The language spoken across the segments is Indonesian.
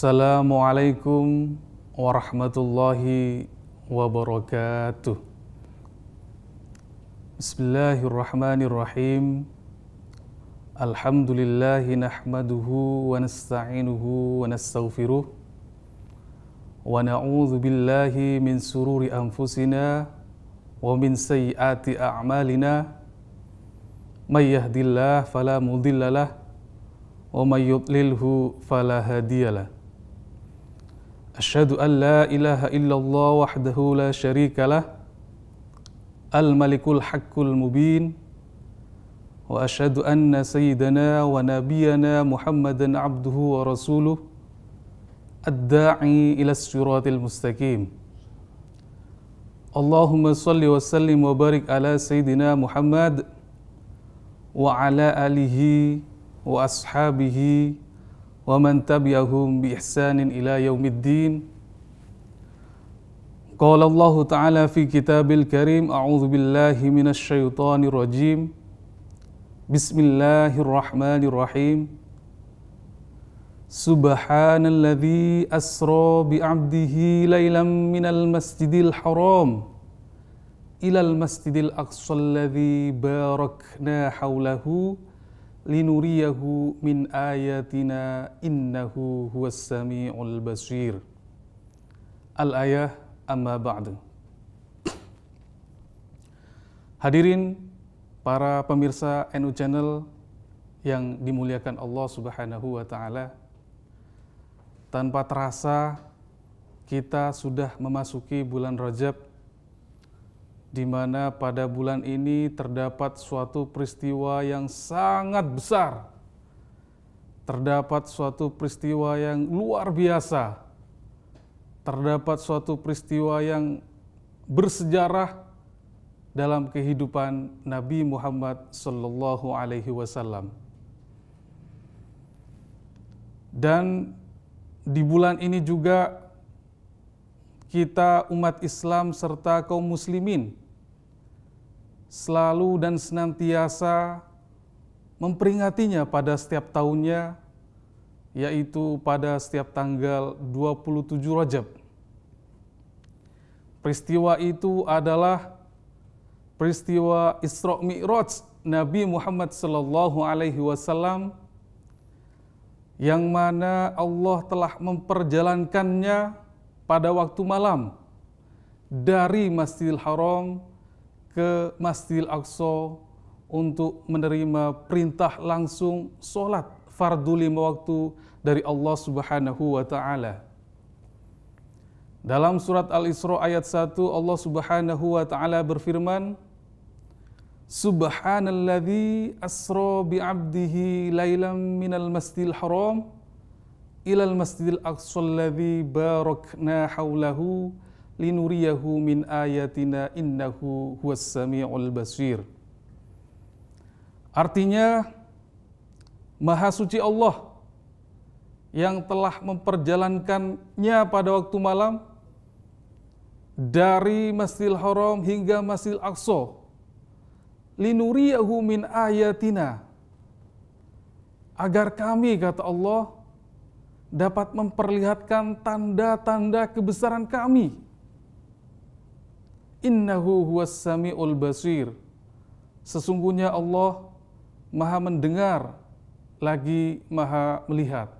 Assalamualaikum warahmatullahi wabarakatuh. Bismillahirrahmanirrahim. Alhamdulillahi nahmaduhu wa nasta'inuhu wa nastaghfiruh. Wa na'udzu billahi min sururi anfusina wa min sayyiati a'malina. May yahdihillahu fala mudhillalah wa may yudlilhu fala hadiyalah. أشهد أن لا إله إلا الله وحده لا شريك له الملك الحق المبين وأشهد أن سيدنا ونبينا محمدا عبده ورسوله الداعي إلى الصراط المستقيم اللهم صل وسلم وبارك على سيدنا محمد وعلى آله وأصحابه ومن تبعهم بإحسان إلى يوم الدين قال الله تعالى في كتاب الكريم أعوذ بالله من الشيطان الرجيم بسم الله الرحمن الرحيم سبحان الذي أسرى بعبده ليلا من المسجد الحرام إلى المسجد الأقصى الذي باركنا حوله linuriyahu min ayatina innahu huwas sami'ul basir Al-ayah amma ba'du Hadirin para pemirsa NU Channel yang dimuliakan Allah Subhanahu wa taala tanpa terasa kita sudah memasuki bulan Rajab di mana pada bulan ini terdapat suatu peristiwa yang sangat besar. Terdapat suatu peristiwa yang luar biasa. Terdapat suatu peristiwa yang bersejarah dalam kehidupan Nabi Muhammad sallallahu alaihi wasallam. Dan di bulan ini juga kita umat Islam serta kaum muslimin selalu dan senantiasa memperingatinya pada setiap tahunnya yaitu pada setiap tanggal 27 Rajab. Peristiwa itu adalah peristiwa Isra Mi'raj Nabi Muhammad sallallahu alaihi wasallam yang mana Allah telah memperjalankannya pada waktu malam dari Masjidil Haram ke Masjidil Aqsa untuk menerima perintah langsung solat fardu lima waktu dari Allah Subhanahu wa taala. Dalam surat Al-Isra ayat 1 Allah Subhanahu wa taala berfirman Subhanalladzi asra bi 'abdihi lailan minal masjidil haram إلى masjidil الأقصى alladhi باركنا حوله لنريه min ayatina إنه هو السميع البصير Artinya Maha suci Allah yang telah memperjalankannya pada waktu malam dari Masjidil Haram hingga Masjidil Aqsa linuriyahu min ayatina agar kami kata Allah dapat memperlihatkan tanda-tanda kebesaran kami. Innahu huwas sami'ul basir. Sesungguhnya Allah maha mendengar, lagi maha melihat.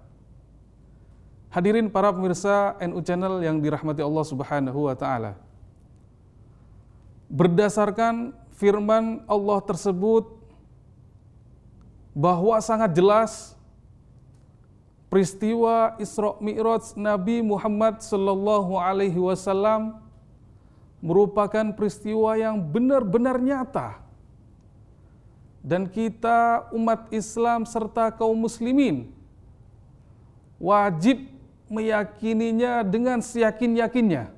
Hadirin para pemirsa NU Channel yang dirahmati Allah Subhanahu wa taala. Berdasarkan firman Allah tersebut bahwa sangat jelas peristiwa Isra Mi'raj Nabi Muhammad sallallahu alaihi wasallam merupakan peristiwa yang benar-benar nyata. Dan kita umat Islam serta kaum muslimin wajib meyakininya dengan seyakin-yakinnya.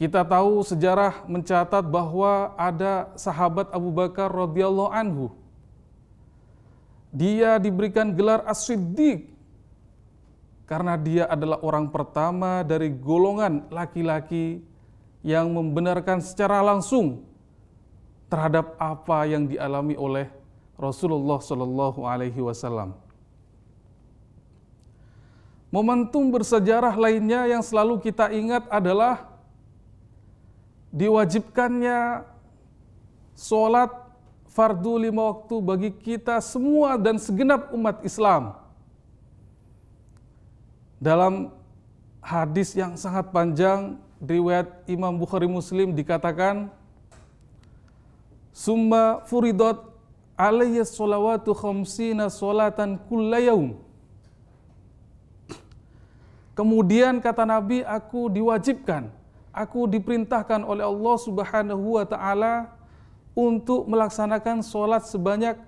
Kita tahu sejarah mencatat bahwa ada sahabat Abu Bakar radhiyallahu anhu dia diberikan gelar As-Siddiq karena dia adalah orang pertama dari golongan laki-laki yang membenarkan secara langsung terhadap apa yang dialami oleh Rasulullah Shallallahu Alaihi Wasallam. Momentum bersejarah lainnya yang selalu kita ingat adalah diwajibkannya sholat fardu lima waktu bagi kita semua dan segenap umat Islam. Dalam hadis yang sangat panjang riwayat Imam Bukhari Muslim dikatakan summa furidot alaiya sholawatu khamsina sholatan kullayawm. Kemudian kata Nabi, aku diwajibkan, aku diperintahkan oleh Allah Subhanahu wa taala untuk melaksanakan sholat sebanyak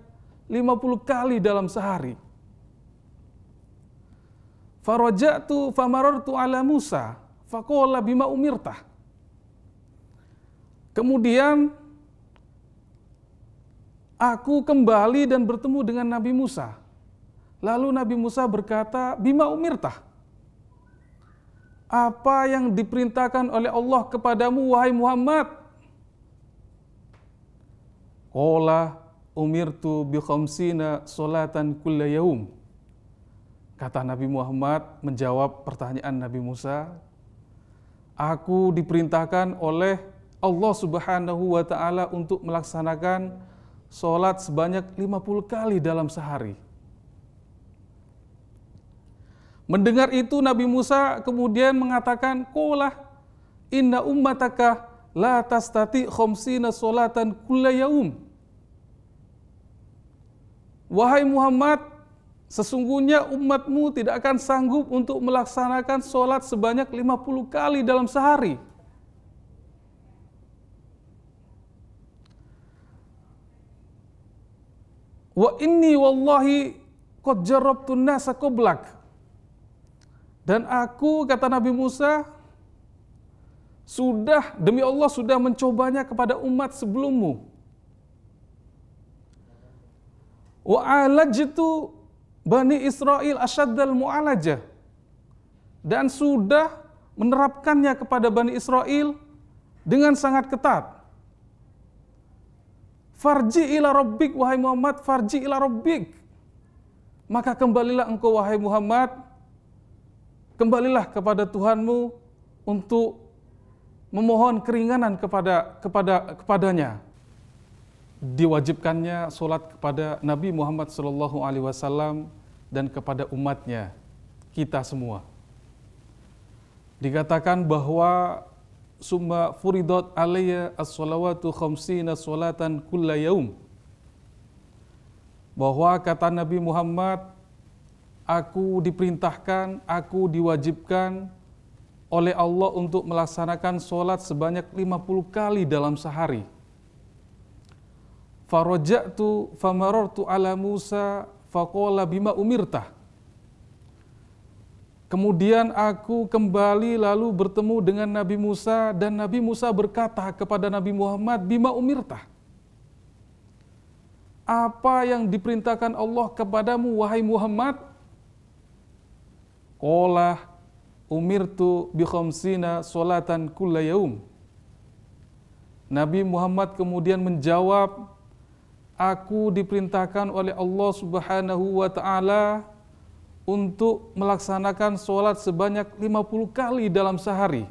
50 kali dalam sehari. Faraja'tu famarartu ala Musa faqala bima umirtah. Kemudian aku kembali dan bertemu dengan Nabi Musa. Lalu Nabi Musa berkata, "Bima umirtah?" Apa yang diperintahkan oleh Allah kepadamu wahai Muhammad? Qala umirtu bi khamsina solatan kulla yaum. Kata Nabi Muhammad menjawab pertanyaan Nabi Musa, Aku diperintahkan oleh Allah Subhanahu wa taala untuk melaksanakan salat sebanyak 50 kali dalam sehari. Mendengar itu Nabi Musa kemudian mengatakan, "Qulah inna ummataka la tastati khamsina solatan kullayawm." yaum." Wahai Muhammad, sesungguhnya umatmu tidak akan sanggup untuk melaksanakan sholat sebanyak 50 kali dalam sehari. Wa inni wallahi qad jarrabtun nasa Dan aku, kata Nabi Musa, sudah, demi Allah sudah mencobanya kepada umat sebelummu. Wa alajtu Bani Israel asyaddal mu'alajah. Dan sudah menerapkannya kepada Bani Israel dengan sangat ketat. Farji ila rabbik, wahai Muhammad, farji ila rabbik. Maka kembalilah engkau, wahai Muhammad, kembalilah kepada Tuhanmu untuk memohon keringanan kepada kepada kepadanya diwajibkannya solat kepada Nabi Muhammad Sallallahu Alaihi Wasallam dan kepada umatnya, kita semua. Dikatakan bahwa summa furidat alaiya as-salawatu khamsina salatan kulla yaum. Bahwa kata Nabi Muhammad, aku diperintahkan, aku diwajibkan oleh Allah untuk melaksanakan solat sebanyak 50 kali dalam sehari faraja'tu famarartu ala Musa faqala bima Kemudian aku kembali lalu bertemu dengan Nabi Musa dan Nabi Musa berkata kepada Nabi Muhammad bima umirta. Apa yang diperintahkan Allah kepadamu wahai Muhammad? Qala umirtu bi khamsina salatan Nabi Muhammad kemudian menjawab, aku diperintahkan oleh Allah Subhanahu wa taala untuk melaksanakan sholat sebanyak 50 kali dalam sehari.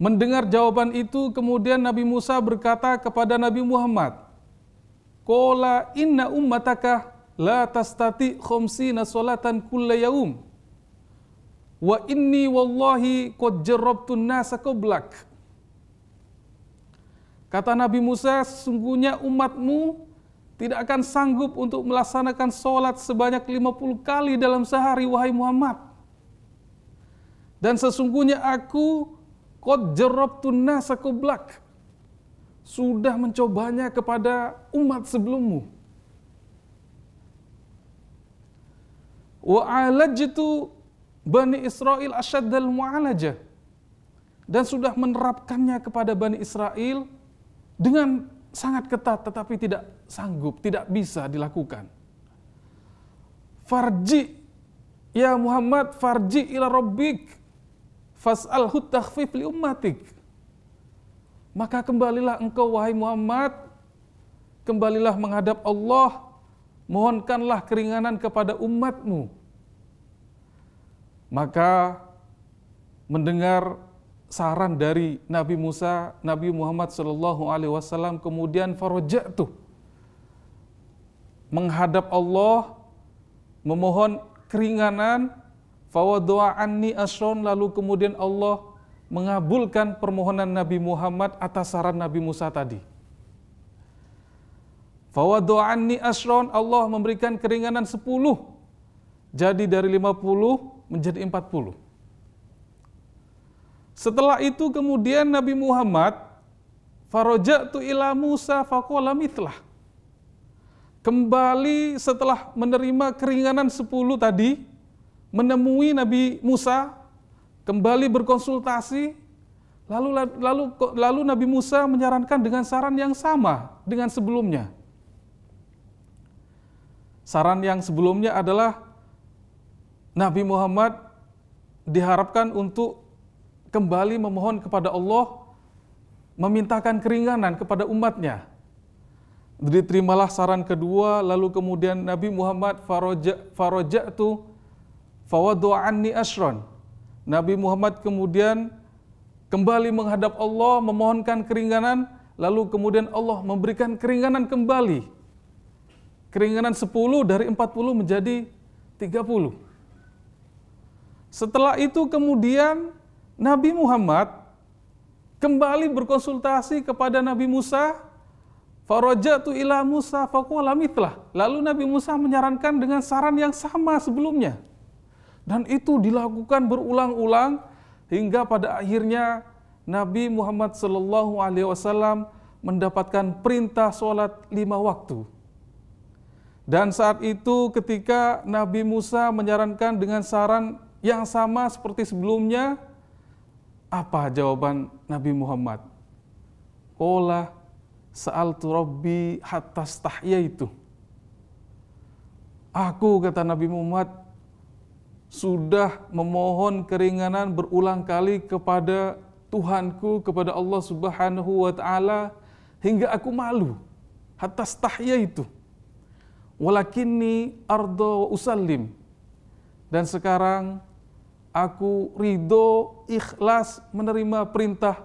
Mendengar jawaban itu, kemudian Nabi Musa berkata kepada Nabi Muhammad, Kola inna ummataka la tastati khomsina solatan kulla yaum. Wa inni wallahi qad jarrabtu nasa qablak. Kata Nabi Musa, sesungguhnya umatmu tidak akan sanggup untuk melaksanakan sholat sebanyak 50 kali dalam sehari, wahai Muhammad. Dan sesungguhnya aku, kot jerob tunas sekublak, Sudah mencobanya kepada umat sebelummu. Wa itu Bani Israel asyaddal mu'alajah. Dan sudah menerapkannya kepada Bani Israel dengan sangat ketat tetapi tidak sanggup, tidak bisa dilakukan. Farji, ya Muhammad, farji ila rabbik, fas'al takhfif li ummatik. Maka kembalilah engkau wahai Muhammad, kembalilah menghadap Allah, mohonkanlah keringanan kepada umatmu. Maka mendengar saran dari Nabi Musa, Nabi Muhammad Shallallahu Alaihi Wasallam, kemudian farojatuh menghadap Allah, memohon keringanan, fawadu'anni asron, lalu kemudian Allah mengabulkan permohonan Nabi Muhammad atas saran Nabi Musa tadi. Fawadu'anni asron, Allah memberikan keringanan 10, jadi dari 50 menjadi 40. Setelah itu kemudian Nabi Muhammad tu ila Musa faqala mitlah. Kembali setelah menerima keringanan 10 tadi, menemui Nabi Musa, kembali berkonsultasi, lalu lalu lalu Nabi Musa menyarankan dengan saran yang sama dengan sebelumnya. Saran yang sebelumnya adalah Nabi Muhammad diharapkan untuk kembali memohon kepada Allah, memintakan keringanan kepada umatnya. Diterimalah saran kedua, lalu kemudian Nabi Muhammad faroja'tu fawadu'anni asron Nabi Muhammad kemudian kembali menghadap Allah, memohonkan keringanan, lalu kemudian Allah memberikan keringanan kembali. Keringanan 10 dari 40 menjadi 30. Setelah itu kemudian Nabi Muhammad kembali berkonsultasi kepada Nabi Musa tu ila Musa faqala mitlah. Lalu Nabi Musa menyarankan dengan saran yang sama sebelumnya. Dan itu dilakukan berulang-ulang hingga pada akhirnya Nabi Muhammad sallallahu alaihi wasallam mendapatkan perintah salat lima waktu. Dan saat itu ketika Nabi Musa menyarankan dengan saran yang sama seperti sebelumnya, apa jawaban Nabi Muhammad? Kola sa'al rabbi hatta stahya itu. Aku kata Nabi Muhammad sudah memohon keringanan berulang kali kepada Tuhanku kepada Allah Subhanahu wa taala hingga aku malu. Hatta stahya itu. Walakinni ardo usallim. Dan sekarang aku ridho, ikhlas menerima perintah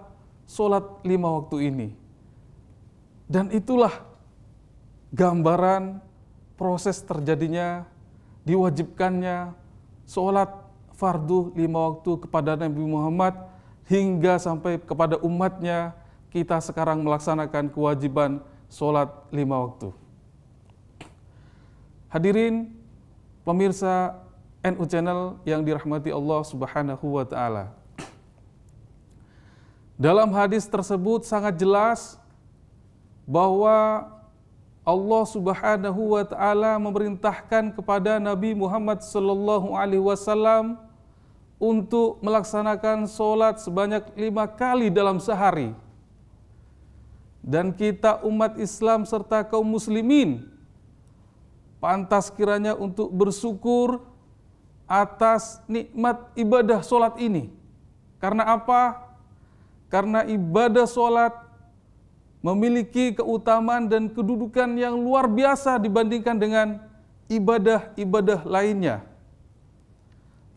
sholat lima waktu ini. Dan itulah gambaran proses terjadinya, diwajibkannya sholat fardhu lima waktu kepada Nabi Muhammad hingga sampai kepada umatnya kita sekarang melaksanakan kewajiban sholat lima waktu. Hadirin, pemirsa NU Channel yang dirahmati Allah Subhanahu wa taala. Dalam hadis tersebut sangat jelas bahwa Allah Subhanahu wa taala memerintahkan kepada Nabi Muhammad sallallahu alaihi wasallam untuk melaksanakan solat sebanyak lima kali dalam sehari. Dan kita umat Islam serta kaum muslimin pantas kiranya untuk bersyukur atas nikmat ibadah solat ini. Karena apa? Karena ibadah solat memiliki keutamaan dan kedudukan yang luar biasa dibandingkan dengan ibadah-ibadah lainnya.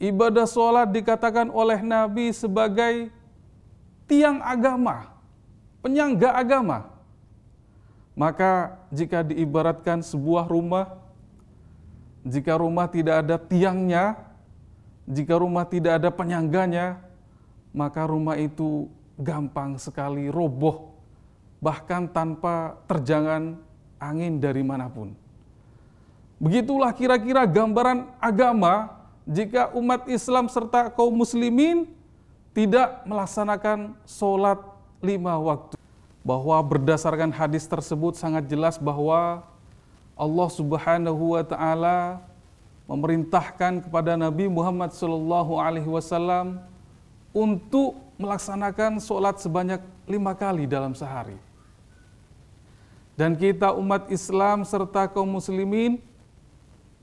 Ibadah solat dikatakan oleh Nabi sebagai tiang agama, penyangga agama. Maka jika diibaratkan sebuah rumah jika rumah tidak ada tiangnya, jika rumah tidak ada penyangganya, maka rumah itu gampang sekali roboh, bahkan tanpa terjangan angin dari manapun. Begitulah kira-kira gambaran agama jika umat Islam serta kaum muslimin tidak melaksanakan sholat lima waktu. Bahwa berdasarkan hadis tersebut sangat jelas bahwa Allah Subhanahu wa taala memerintahkan kepada Nabi Muhammad sallallahu alaihi wasallam untuk melaksanakan sholat sebanyak lima kali dalam sehari. Dan kita umat Islam serta kaum muslimin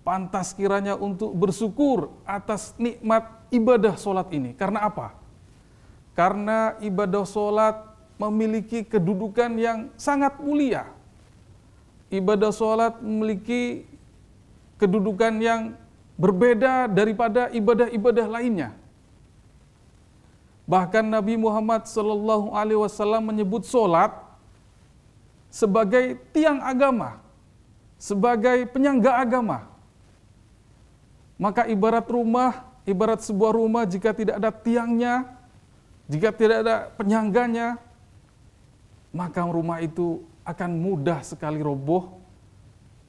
pantas kiranya untuk bersyukur atas nikmat ibadah sholat ini. Karena apa? Karena ibadah sholat memiliki kedudukan yang sangat mulia ibadah sholat memiliki kedudukan yang berbeda daripada ibadah-ibadah lainnya. Bahkan Nabi Muhammad Shallallahu Alaihi Wasallam menyebut sholat sebagai tiang agama, sebagai penyangga agama. Maka ibarat rumah, ibarat sebuah rumah jika tidak ada tiangnya, jika tidak ada penyangganya, maka rumah itu akan mudah sekali roboh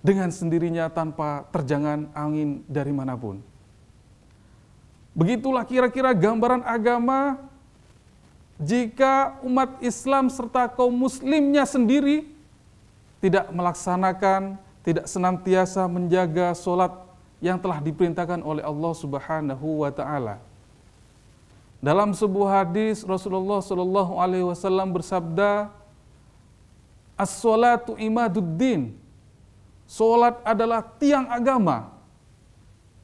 dengan sendirinya tanpa terjangan angin dari manapun. Begitulah kira-kira gambaran agama jika umat Islam serta kaum muslimnya sendiri tidak melaksanakan, tidak senantiasa menjaga sholat yang telah diperintahkan oleh Allah Subhanahu wa taala. Dalam sebuah hadis Rasulullah Shallallahu alaihi wasallam bersabda, As-salatu imaduddin. Salat adalah tiang agama.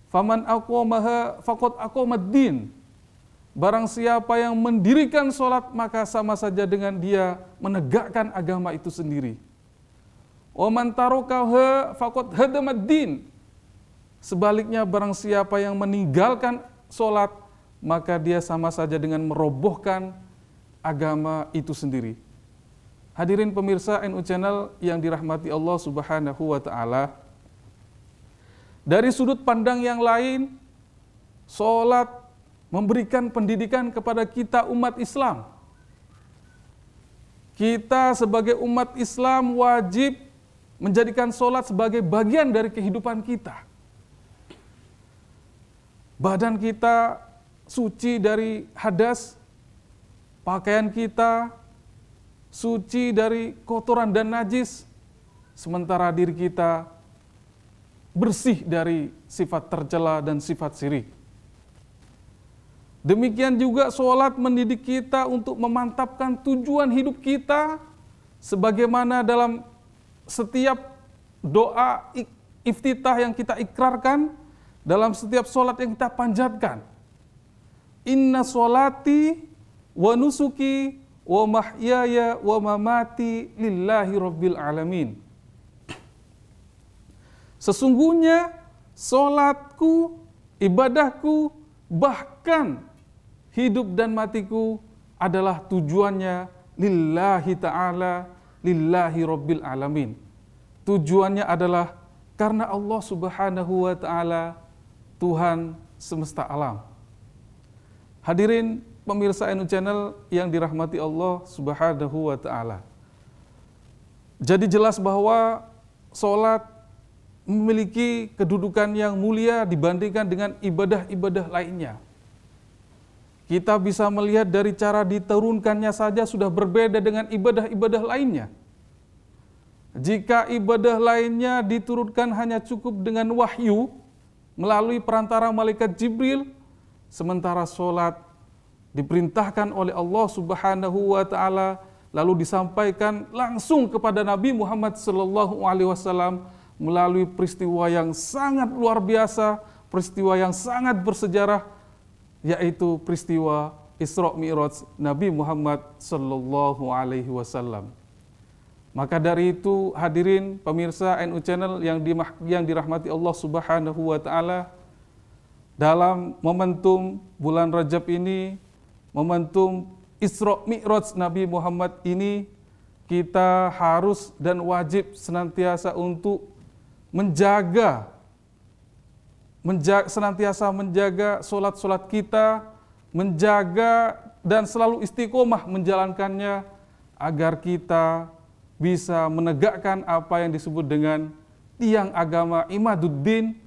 Faman aqamaha faqad aqamaddin. Barang siapa yang mendirikan salat maka sama saja dengan dia menegakkan agama itu sendiri. Wa man tarakaha faqad hadamaddin. Sebaliknya barang siapa yang meninggalkan salat maka dia sama saja dengan merobohkan agama itu sendiri. Hadirin pemirsa NU Channel yang dirahmati Allah Subhanahu wa taala. Dari sudut pandang yang lain, salat memberikan pendidikan kepada kita umat Islam. Kita sebagai umat Islam wajib menjadikan solat sebagai bagian dari kehidupan kita. Badan kita suci dari hadas, pakaian kita, suci dari kotoran dan najis, sementara diri kita bersih dari sifat tercela dan sifat sirih. Demikian juga sholat mendidik kita untuk memantapkan tujuan hidup kita sebagaimana dalam setiap doa iftitah yang kita ikrarkan, dalam setiap sholat yang kita panjatkan. Inna sholati wa nusuki wa mahyaya wa mamati lillahi rabbil alamin. Sesungguhnya solatku, ibadahku, bahkan hidup dan matiku adalah tujuannya lillahi ta'ala, lillahi rabbil alamin. Tujuannya adalah karena Allah subhanahu wa ta'ala Tuhan semesta alam. Hadirin pemirsa NU Channel yang dirahmati Allah Subhanahu wa taala. Jadi jelas bahwa salat memiliki kedudukan yang mulia dibandingkan dengan ibadah-ibadah lainnya. Kita bisa melihat dari cara diturunkannya saja sudah berbeda dengan ibadah-ibadah lainnya. Jika ibadah lainnya diturunkan hanya cukup dengan wahyu melalui perantara malaikat Jibril, sementara sholat diperintahkan oleh Allah Subhanahu wa taala lalu disampaikan langsung kepada Nabi Muhammad sallallahu alaihi wasallam melalui peristiwa yang sangat luar biasa, peristiwa yang sangat bersejarah yaitu peristiwa Isra Mi'raj Nabi Muhammad sallallahu alaihi wasallam. Maka dari itu hadirin pemirsa NU Channel yang di, yang dirahmati Allah Subhanahu wa taala dalam momentum bulan Rajab ini momentum Isra Mi'raj Nabi Muhammad ini kita harus dan wajib senantiasa untuk menjaga menjaga senantiasa menjaga solat-solat kita, menjaga dan selalu istiqomah menjalankannya agar kita bisa menegakkan apa yang disebut dengan tiang agama imaduddin,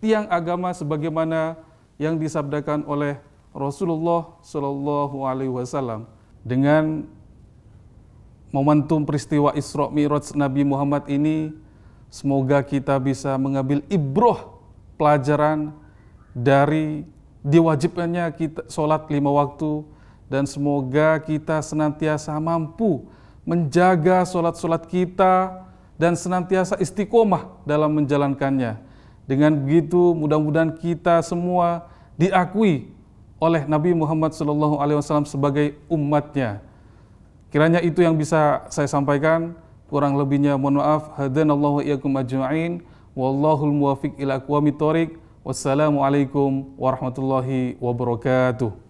tiang agama sebagaimana yang disabdakan oleh Rasulullah Shallallahu Alaihi Wasallam dengan momentum peristiwa Isra Mi'raj Nabi Muhammad ini semoga kita bisa mengambil ibroh pelajaran dari diwajibkannya kita sholat lima waktu dan semoga kita senantiasa mampu menjaga sholat-sholat kita dan senantiasa istiqomah dalam menjalankannya. Dengan begitu mudah-mudahan kita semua diakui oleh Nabi Muhammad alaihi wasallam sebagai umatnya. Kiranya itu yang bisa saya sampaikan. Kurang lebihnya mohon maaf. Hadanallahu iyyakum ajma'in. Wallahul muwafiq ila aqwamit thoriq. Wassalamualaikum warahmatullahi wabarakatuh.